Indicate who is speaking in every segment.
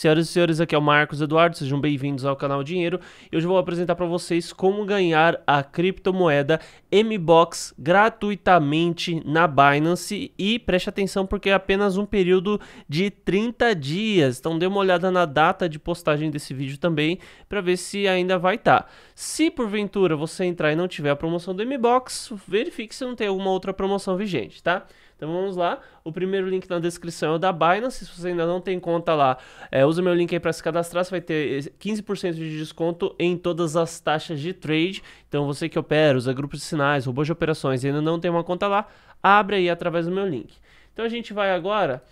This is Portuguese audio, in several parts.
Speaker 1: Senhoras e senhores, aqui é o Marcos Eduardo, sejam bem-vindos ao canal Dinheiro. E hoje eu vou apresentar para vocês como ganhar a criptomoeda MBOX gratuitamente na Binance e preste atenção porque é apenas um período de 30 dias. Então dê uma olhada na data de postagem desse vídeo também para ver se ainda vai estar. Tá. Se porventura você entrar e não tiver a promoção do MBOX, verifique se não tem alguma outra promoção vigente, tá? Então vamos lá. O primeiro link na descrição é o da Binance. Se você ainda não tem conta lá, é, usa meu link aí para se cadastrar, você vai ter 15% eh, de desconto em todas as taxas de trade. Então você que opera, usa grupos de sinais, robôs de operações e ainda não tem uma conta lá, abre aí através do meu link. Então a gente vai agora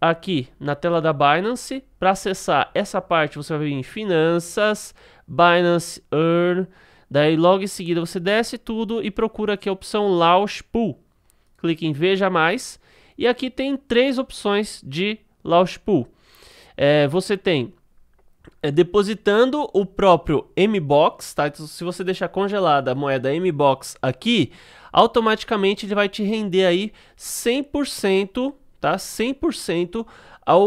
Speaker 1: aqui na tela da Binance. Para acessar essa parte, você vai vir em Finanças, Binance Earn. Daí logo em seguida você desce tudo e procura aqui a opção Launch Pool. Clique em Veja Mais. E aqui tem três opções de Launch Pool. É, você tem é, depositando o próprio MBOX, tá? Então, se você deixar congelada a moeda MBOX aqui, automaticamente ele vai te render aí 100%, tá? 100% ao,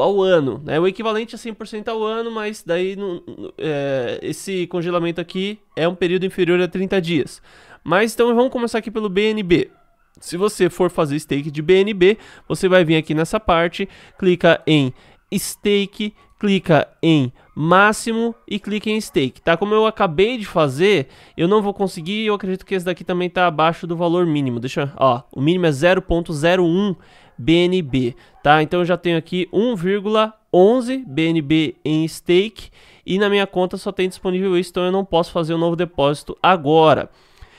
Speaker 1: ao ano, né? O equivalente a 100% ao ano, mas daí no, é, esse congelamento aqui é um período inferior a 30 dias. Mas então vamos começar aqui pelo BNB. Se você for fazer stake de BNB, você vai vir aqui nessa parte, clica em stake, clica em máximo e clica em stake, tá? Como eu acabei de fazer, eu não vou conseguir, eu acredito que esse daqui também tá abaixo do valor mínimo. Deixa, ó, o mínimo é 0.01 BNB, tá? Então eu já tenho aqui 1,11 BNB em stake e na minha conta só tem disponível isso, então eu não posso fazer um novo depósito agora.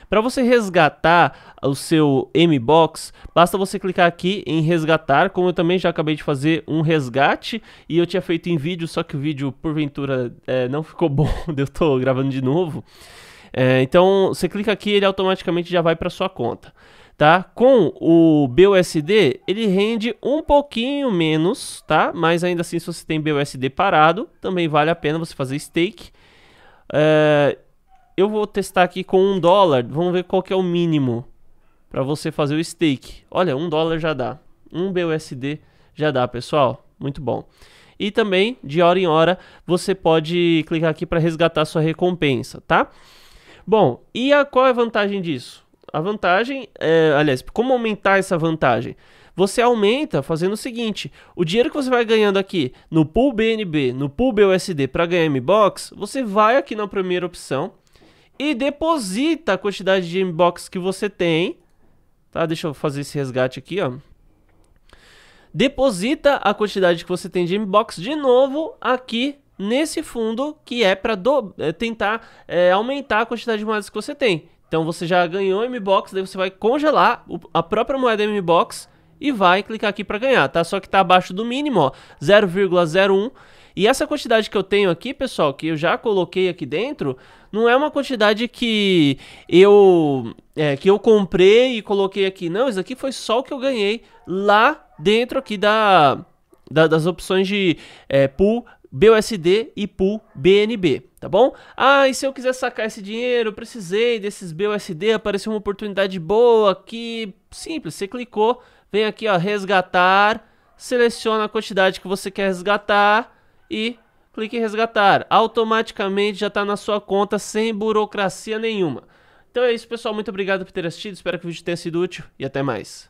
Speaker 1: Para você resgatar o seu mBox, basta você clicar aqui em resgatar, como eu também já acabei de fazer um resgate e eu tinha feito em vídeo, só que o vídeo porventura é, não ficou bom, eu estou gravando de novo. É, então você clica aqui ele automaticamente já vai para sua conta. Tá? Com o BUSD, ele rende um pouquinho menos, tá? mas ainda assim, se você tem BUSD parado, também vale a pena você fazer stake. É, eu vou testar aqui com um dólar. Vamos ver qual que é o mínimo para você fazer o stake. Olha, um dólar já dá. Um BUSD já dá, pessoal. Muito bom. E também, de hora em hora, você pode clicar aqui para resgatar sua recompensa, tá? Bom, e a, qual é a vantagem disso? A vantagem, é, aliás, como aumentar essa vantagem? Você aumenta fazendo o seguinte: o dinheiro que você vai ganhando aqui no pool BNB, no pool BUSD para ganhar MBOX, você vai aqui na primeira opção, e deposita a quantidade de inbox que você tem, tá? Deixa eu fazer esse resgate aqui, ó. Deposita a quantidade que você tem de inbox de novo aqui nesse fundo que é para é, eh, tentar é, aumentar a quantidade de moedas que você tem. Então você já ganhou inbox, daí você vai congelar a própria moeda MBOX e vai clicar aqui para ganhar, tá? Só que tá abaixo do mínimo, ó, 0,01. E essa quantidade que eu tenho aqui, pessoal, que eu já coloquei aqui dentro, não é uma quantidade que eu é, que eu comprei e coloquei aqui. Não, isso aqui foi só o que eu ganhei lá dentro aqui da, da das opções de é, pool BUSD e pool BNB, tá bom? Ah, e se eu quiser sacar esse dinheiro, precisei desses BUSD, apareceu uma oportunidade boa aqui, simples, você clicou Vem aqui, ó, resgatar. Seleciona a quantidade que você quer resgatar e clique em resgatar. Automaticamente já está na sua conta sem burocracia nenhuma. Então é isso, pessoal. Muito obrigado por ter assistido. Espero que o vídeo tenha sido útil e até mais.